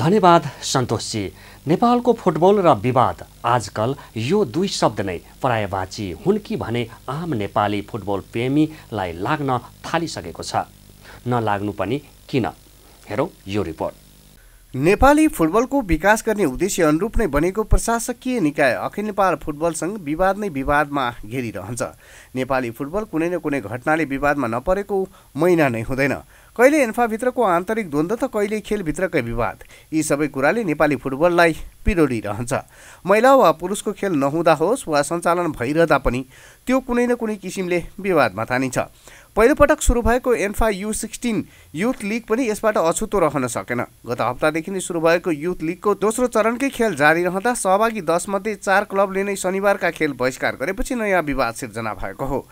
धन्यवाद सन्तोषजी नेपालको फुटबल र विवाद आजकल यो दुई शब्द नै प्रायवाची हुन् कि भने आम नेपाली फुटबल प्रेमीलाई लाग्न थालिसकेको छ नलाग्नु पनि किन हेरौँ यो रिपोर्ट नेपाली फुटबलको विकास गर्ने उद्देश्य अनुरूप नै बनेको प्रशासकीय निकाय अखिल नेपाल फुटबलसँग विवाद नै विवादमा घेरिरहन्छ नेपाली फुटबल कुनै न कुनै घटनाले विवादमा नपरेको महिना नै हुँदैन कहिले एन्फाभित्रको आन्तरिक द्वन्द्व त कहिले खेलभित्रकै विवाद यी सबै कुराले नेपाली फुटबललाई पिरोडिरहन्छ महिला वा पुरुषको खेल नहुँदा होस् वा सञ्चालन भइरहँदा पनि त्यो कुनै न कुनै किसिमले विवादमा थानिन्छ पहिलोपटक सुरु भएको ANFA U sixteen youth league पनि यसबाट अछुतो रहन सकेन गत हप्तादेखि नै सुरु भएको युथ लिगको दोस्रो चरणकै खेल जारी रहँदा सहभागी दसमध्ये चार क्लबले नै शनिबारका खेल बहिष्कार गरेपछि नयाँ विवाद सिर्जना भएको हो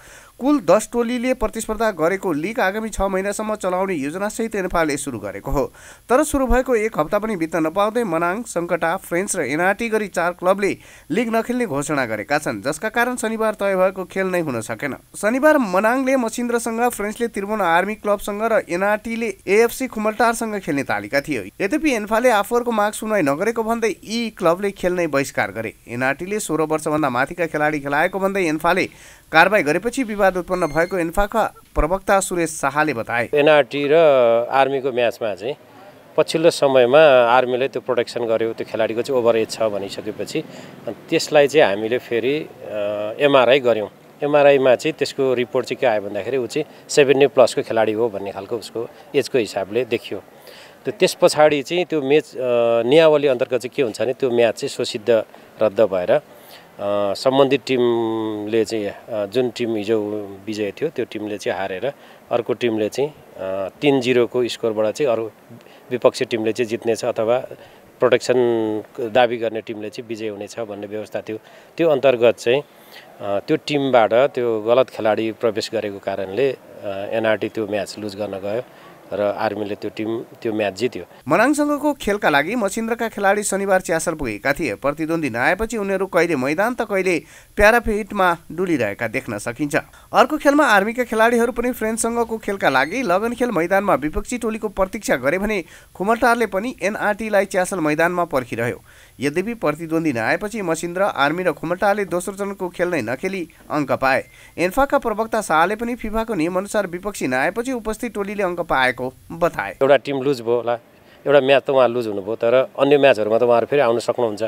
कुल दस टोलीले प्रतिस्पर्धा गरेको लिग आगामी छ महिनासम्म चलाउने योजनासहित नेपालले सुरु गरेको हो तर सुरु भएको एक हप्ता पनि बित्न नपाउँदै मनाङ सङ्कटा फ्रेन्च र एनआरटी गरी चार क्लबले लिग नखेल्ने घोषणा गरेका छन् जसका कारण शनिबार तय भएको खेल नै हुन सकेन शनिबार मनाङले मसिन्द्रसँग फ्रेन्चले त्रिभुवन आर्मी क्लबसँग र एनआरटीले एएफसी खुमलटारसँग खेल्ने तालिका थियो यद्यपि एन्फाले आफूहरूको माग सुनवाई नगरेको भन्दै यी क्लबले खेल्ने बहिष्कार गरे एनआरटीले सोह्र वर्षभन्दा माथिका खेलाडी खेलाएको भन्दै एन्फाले कारवाही गरेपछि विवाद विवाद उत्पन्न भएको इन्फाका प्रवक्ता सुरेश शाहले बताए एनआरटी र आर्मीको म्याचमा चाहिँ पछिल्लो समयमा आर्मीले त्यो प्रोटेक्सन गर्यो त्यो खेलाडीको चाहिँ ओभर एज छ भनिसकेपछि त्यसलाई चाहिँ हामीले फेरि एमआरआई गऱ्यौँ एमआरआईमा चाहिँ त्यसको रिपोर्ट चाहिँ के आयो भन्दाखेरि ऊ चाहिँ सेभेन्टी प्लसको खेलाडी हो भन्ने खालको उसको एजको हिसाबले देखियो त्यो त्यस पछाडि चाहिँ त्यो म्याच नियावली अन्तर्गत चाहिँ के हुन्छ भने त्यो म्याच चाहिँ स्वसिद्ध रद्द भएर सम्बन्धित टिमले चाहिँ जुन टिम हिजो विजय थियो त्यो टिमले चाहिँ हारेर अर्को टिमले चाहिँ तिन जिरोको स्कोरबाट चाहिँ अरू विपक्षी टिमले चाहिँ जित्नेछ अथवा प्रोटेक्सन दाबी गर्ने टिमले चाहिँ विजय हुनेछ भन्ने व्यवस्था थियो त्यो अन्तर्गत चाहिँ त्यो टिमबाट त्यो गलत खेलाडी प्रवेश गरेको कारणले एनआरटी त्यो म्याच लुज गर्न गयो र आर्मीले त्यो टिम त्यो म्याच जित्यो मनाङसँगको खेलका लागि मसिन्द्रका खेलाडी शनिबार च्यासल पुगेका थिए प्रतिद्वन्दी नआएपछि उनीहरू कहिले मैदान त कहिले प्याराफिटमा डुलिरहेका देख्न सकिन्छ अर्को खेलमा आर्मीका खेलाडीहरू पनि फ्रेन्चसँगको खेलका लागि लगन खेल मैदानमा विपक्षी टोलीको प्रतीक्षा गरे भने खुमटारले पनि एनआरटीलाई च्यासल मैदानमा पर्खिरह्यो यद्यपि प्रतिद्वन्दी नआएपछि मसिन्द्र आर्मी र खुमटारले दोस्रो चरणको खेल नै नखेली अङ्क पाए एन्फाका प्रवक्ता शाहले पनि फिफाको नियमअनुसार विपक्षी नआएपछि उपस्थित टोलीले अङ्क पाएको भएको बताए एउटा टिम लुज भयो होला एउटा म्याच त उहाँ लुज हुनुभयो तर अन्य म्याचहरूमा त उहाँहरू फेरि आउन सक्नुहुन्छ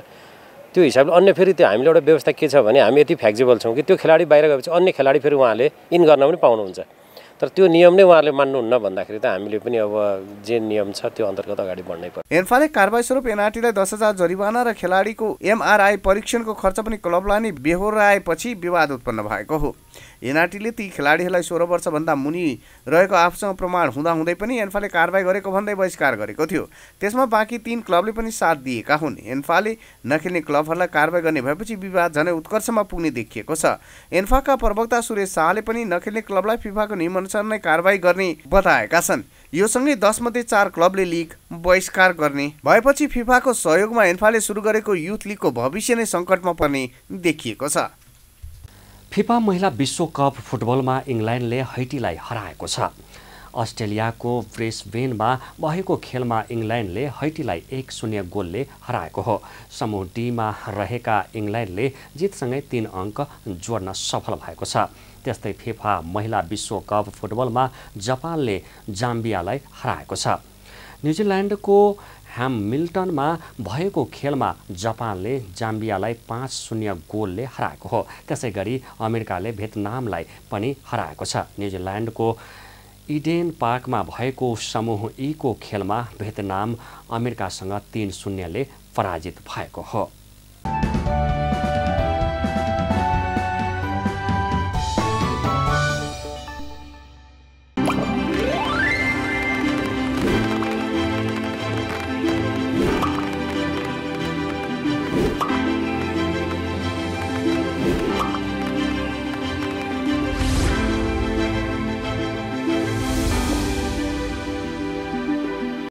त्यो हिसाबले अन्य फेरि त्यो हामीले एउटा व्यवस्था के छ भने हामी यति फ्लेक्जिबल छौँ कि त्यो खेलाडी बाहिर गएपछि अन्य खेलाडी फेरि उहाँले इन गर्न पनि पाउनुहुन्छ तर त्यो नियम नै उहाँले मान्नुहुन्न भन्दाखेरि त हामीले पनि अब जे नियम छ त्यो अन्तर्गत अगाडि बढ्नै पर्छ एन्फाले कारवाही स्वरूप एनआरटीलाई दस हजार जरिवाना र खेलाडीको एमआरआई परीक्षणको खर्च पनि क्लबलाई नै बेहोराएपछि विवाद उत्पन्न भएको हो एनआरटीले ती खेलाडीहरूलाई सोह्र वर्षभन्दा मुनि रहेको आफूसँग प्रमाण हुँदाहुँदै पनि एन्फाले कारवाही गरेको भन्दै बहिष्कार गरेको थियो त्यसमा बाँकी तीन क्लबले पनि साथ दिएका हुन् एन्फाले नखेल्ने क्लबहरूलाई कारवाही गर्ने भएपछि विवाद झनै उत्कर्षमा पुग्ने देखिएको छ एन्फाका प्रवक्ता सुरेश शाहले पनि नखेल्ने क्लबलाई फिफाको नियमअनुसार नै कारवाही गर्ने बताएका छन् योसँगै दसमध्ये चार क्लबले लिग बहिष्कार गर्ने भएपछि फिफाको सहयोगमा एन्फाले सुरु गरेको युथ लिगको भविष्य नै सङ्कटमा पर्ने देखिएको छ फिफा महिला विश्वकप फुटबलमा इङ्ल्यान्डले हैटीलाई हराएको छ अस्ट्रेलियाको ब्रेसबेनमा भएको खेलमा इङ्ल्यान्डले हैटीलाई एक शून्य गोलले हराएको हो समूह डीमा रहेका इङ्ल्यान्डले जितसँगै तीन अङ्क जोड्न सफल भएको छ त्यस्तै फिफा महिला विश्वकप फुटबलमा जापानले जाम्बियालाई हराएको छ न्युजिल्यान्डको ह्यामिल्टनमा भएको खेलमा जापानले जाम्बियालाई पाँच शून्य गोलले हराएको हो त्यसै गरी अमेरिकाले भियतनामलाई पनि हराएको छ न्युजिल्यान्डको इडेन पार्कमा भएको समूह ईको खेलमा भियतनाम अमेरिकासँग तिन शून्यले पराजित भएको हो